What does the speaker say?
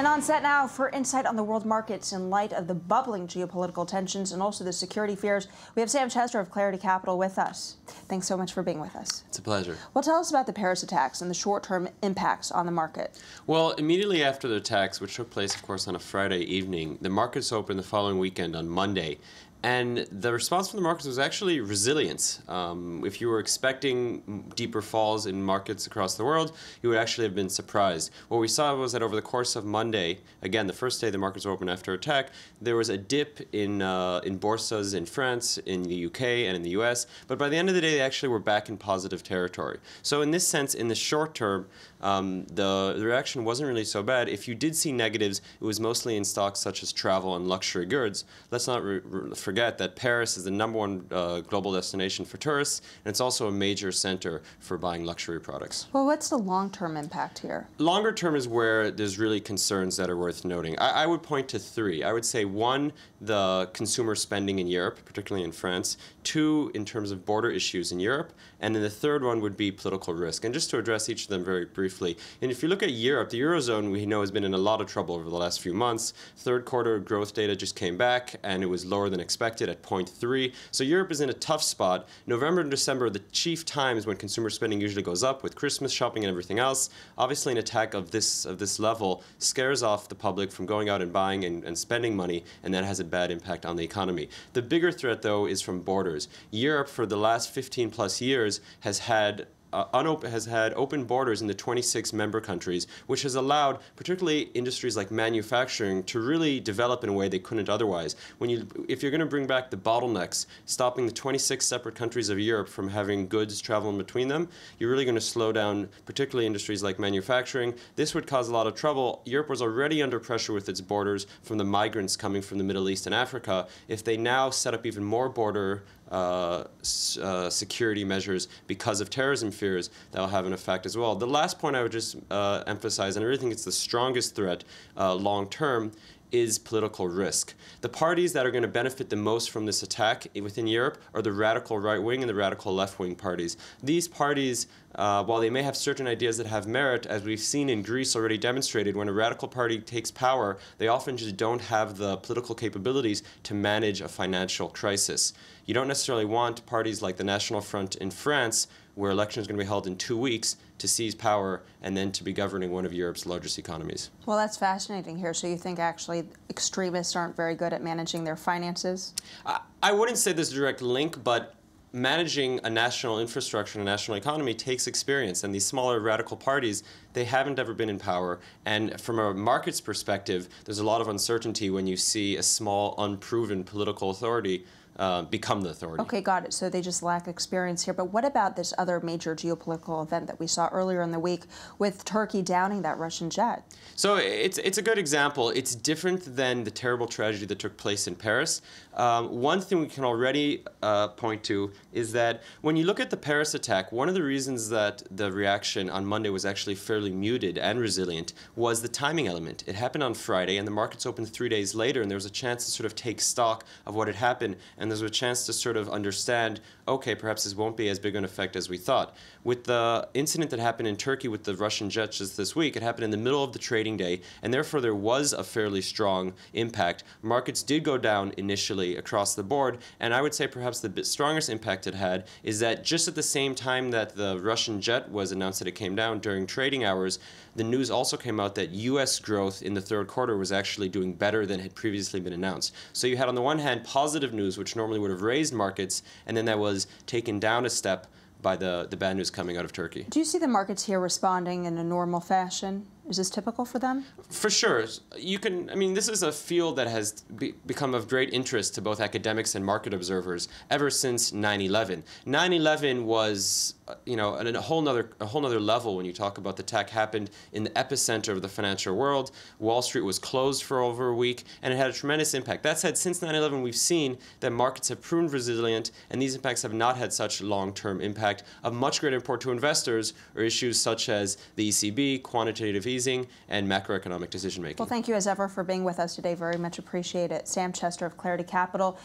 And on set now for insight on the world markets in light of the bubbling geopolitical tensions and also the security fears. We have Sam Chester of Clarity Capital with us. Thanks so much for being with us. It's a pleasure. Well, tell us about the Paris attacks and the short-term impacts on the market. Well, immediately after the attacks, which took place, of course, on a Friday evening, the markets opened the following weekend on Monday and the response from the markets was actually resilience. Um, if you were expecting deeper falls in markets across the world, you would actually have been surprised. What we saw was that over the course of Monday, again, the first day the markets were open after attack, there was a dip in, uh, in bourses in France, in the UK, and in the US. But by the end of the day, they actually were back in positive territory. So, in this sense, in the short term, um, the, the reaction wasn't really so bad. If you did see negatives, it was mostly in stocks such as travel and luxury goods. Let's not re- re- forget that Paris is the number one uh, global destination for tourists, and it's also a major center for buying luxury products. Well, what's the long-term impact here? Longer term is where there's really concerns that are worth noting. I, I would point to three. I would say one, the consumer spending in Europe, particularly in France. Two, in terms of border issues in Europe, and then the third one would be political risk. And just to address each of them very briefly, and if you look at Europe, the eurozone we know has been in a lot of trouble over the last few months. Third quarter growth data just came back, and it was lower than expected expected at 0.3. So Europe is in a tough spot. November and December are the chief times when consumer spending usually goes up with Christmas shopping and everything else. Obviously, an attack of this of this level scares off the public from going out and buying and, and spending money, and that has a bad impact on the economy. The bigger threat, though, is from borders. Europe, for the last 15 plus years, has had uh, has had open borders in the 26 member countries, which has allowed particularly industries like manufacturing to really develop in a way they couldn't otherwise. When you, if you're going to bring back the bottlenecks, stopping the 26 separate countries of Europe from having goods traveling between them, you're really going to slow down particularly industries like manufacturing. This would cause a lot of trouble. Europe was already under pressure with its borders from the migrants coming from the Middle East and Africa. If they now set up even more border uh, uh, security measures because of terrorism fears that will have an effect as well. The last point I would just uh, emphasize, and I really think it's the strongest threat uh, long term, is political risk. The parties that are going to benefit the most from this attack within Europe are the radical right wing and the radical left wing parties. These parties, uh, while they may have certain ideas that have merit, as we've seen in Greece already demonstrated, when a radical party takes power, they often just don't have the political capabilities to manage a financial crisis. You don't necessarily want parties like the National Front in France where election is going to be held in two weeks to seize power and then to be governing one of Europe's largest economies. Well, that's fascinating here. So you think actually extremists aren't very good at managing their finances? I, I wouldn't say there's a direct link, but managing a national infrastructure and a national economy takes experience and these smaller radical parties they haven't ever been in power and from a market's perspective there's a lot of uncertainty when you see a small unproven political authority uh, become the authority. Okay, got it. So they just lack experience here. But what about this other major geopolitical event that we saw earlier in the week with Turkey downing that Russian jet? So it's, it's a good example. It's different than the terrible tragedy that took place in Paris. Um, one thing we can already uh, point to is that when you look at the Paris attack, one of the reasons that the reaction on Monday was actually fairly muted and resilient was the timing element. It happened on Friday, and the markets opened three days later, and there was a chance to sort of take stock of what had happened. And and there's a chance to sort of understand, okay, perhaps this won't be as big an effect as we thought. With the incident that happened in Turkey with the Russian jets just this week, it happened in the middle of the trading day, and therefore there was a fairly strong impact. Markets did go down initially across the board, and I would say perhaps the strongest impact it had is that just at the same time that the Russian jet was announced that it came down during trading hours, the news also came out that U.S. growth in the third quarter was actually doing better than had previously been announced. So you had on the one hand positive news, which which normally would have raised markets, and then that was taken down a step by the, the bad news coming out of Turkey. Do you see the markets here responding in a normal fashion? Is this typical for them? For sure. You can, I mean, this is a field that has be become of great interest to both academics and market observers ever since 9 11. 9 11 was, uh, you know, a, a, whole other a whole level when you talk about the tech happened in the epicenter of the financial world. Wall Street was closed for over a week, and it had a tremendous impact. That said, since 9 11, we've seen that markets have proven resilient, and these impacts have not had such long term impact. Of much greater import to investors are issues such as the ECB, quantitative easing and macroeconomic decision making. Well, thank you as ever for being with us today. Very much appreciate it. Sam Chester of Clarity Capital.